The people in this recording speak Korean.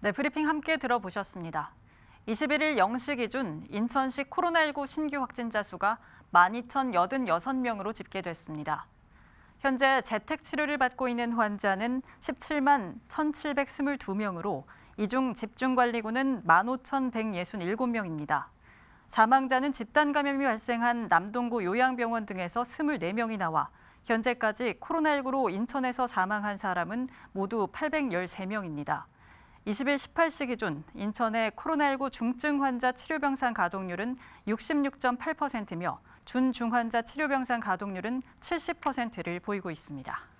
네, 브리핑 함께 들어보셨습니다. 21일 0시 기준 인천시 코로나19 신규 확진자 수가 12,086명으로 집계됐습니다. 현재 재택 치료를 받고 있는 환자는 17만 1,722명으로 이 중 집중관리구는 15,167명입니다. 사망자는 집단 감염이 발생한 남동구 요양병원 등에서 24명이 나와 현재까지 코로나19로 인천에서 사망한 사람은 모두 813명입니다. 20일 18시 기준 인천의 코로나19 중증 환자 치료병상 가동률은 66.8%며 이 준중환자 치료병상 가동률은 70%를 보이고 있습니다.